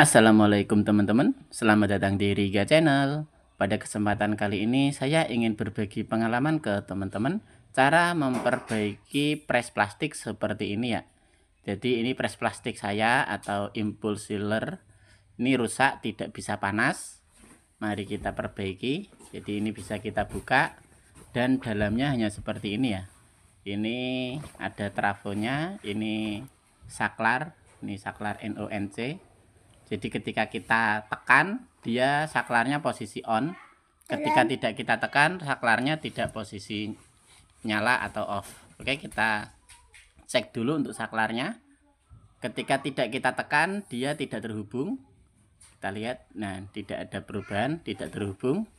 Assalamualaikum teman-teman, selamat datang di Riga Channel. Pada kesempatan kali ini saya ingin berbagi pengalaman ke teman-teman cara memperbaiki press plastik seperti ini ya. Jadi ini press plastik saya atau impulse sealer. Ini rusak, tidak bisa panas. Mari kita perbaiki. Jadi ini bisa kita buka dan dalamnya hanya seperti ini ya. Ini ada trafonya, ini saklar, ini saklar NONC jadi ketika kita tekan, dia saklarnya posisi on. Ketika iya. tidak kita tekan, saklarnya tidak posisi nyala atau off. Oke, kita cek dulu untuk saklarnya. Ketika tidak kita tekan, dia tidak terhubung. Kita lihat, nah tidak ada perubahan, tidak terhubung.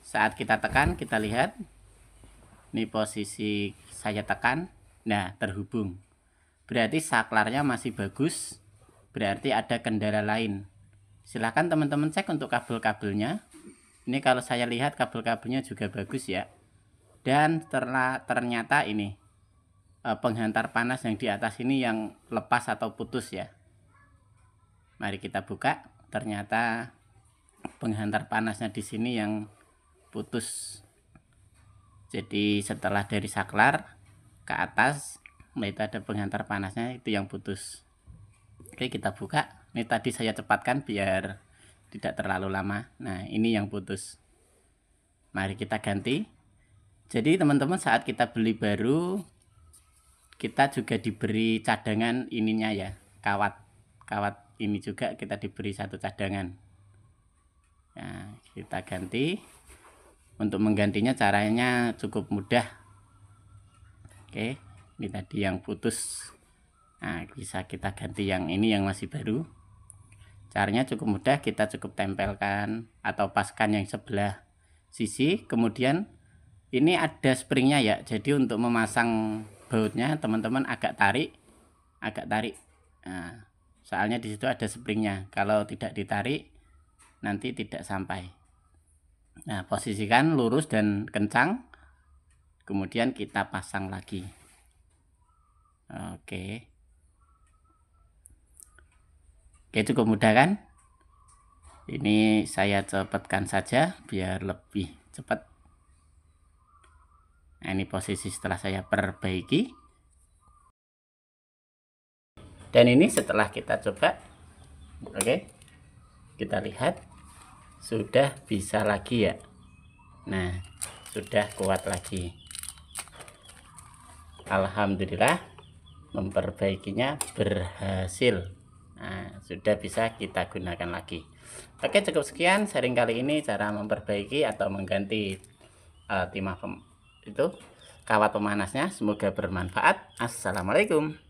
Saat kita tekan, kita lihat. Ini posisi saya tekan, nah terhubung. Berarti saklarnya masih bagus berarti ada kendala lain silahkan teman-teman cek untuk kabel-kabelnya ini kalau saya lihat kabel-kabelnya juga bagus ya dan ternyata ini eh, penghantar panas yang di atas ini yang lepas atau putus ya mari kita buka ternyata penghantar panasnya di sini yang putus jadi setelah dari saklar ke atas mulai itu ada penghantar panasnya itu yang putus Oke, kita buka. Ini tadi saya cepatkan biar tidak terlalu lama. Nah, ini yang putus. Mari kita ganti. Jadi, teman-teman saat kita beli baru kita juga diberi cadangan ininya ya, kawat. Kawat ini juga kita diberi satu cadangan. Nah, kita ganti. Untuk menggantinya caranya cukup mudah. Oke, ini tadi yang putus Nah, bisa kita ganti yang ini yang masih baru. Caranya cukup mudah, kita cukup tempelkan atau paskan yang sebelah sisi. Kemudian ini ada springnya ya, jadi untuk memasang bautnya teman-teman agak tarik, agak tarik. Nah, soalnya di situ ada springnya. Kalau tidak ditarik nanti tidak sampai. Nah, posisikan lurus dan kencang. Kemudian kita pasang lagi. Oke. Okay. Oke cukup mudah kan? Ini saya cepatkan saja biar lebih cepat. Nah, ini posisi setelah saya perbaiki. Dan ini setelah kita coba. Oke. Okay, kita lihat sudah bisa lagi ya. Nah, sudah kuat lagi. Alhamdulillah memperbaikinya berhasil sudah bisa kita gunakan lagi oke cukup sekian sharing kali ini cara memperbaiki atau mengganti uh, timah itu kawat pemanasnya semoga bermanfaat assalamualaikum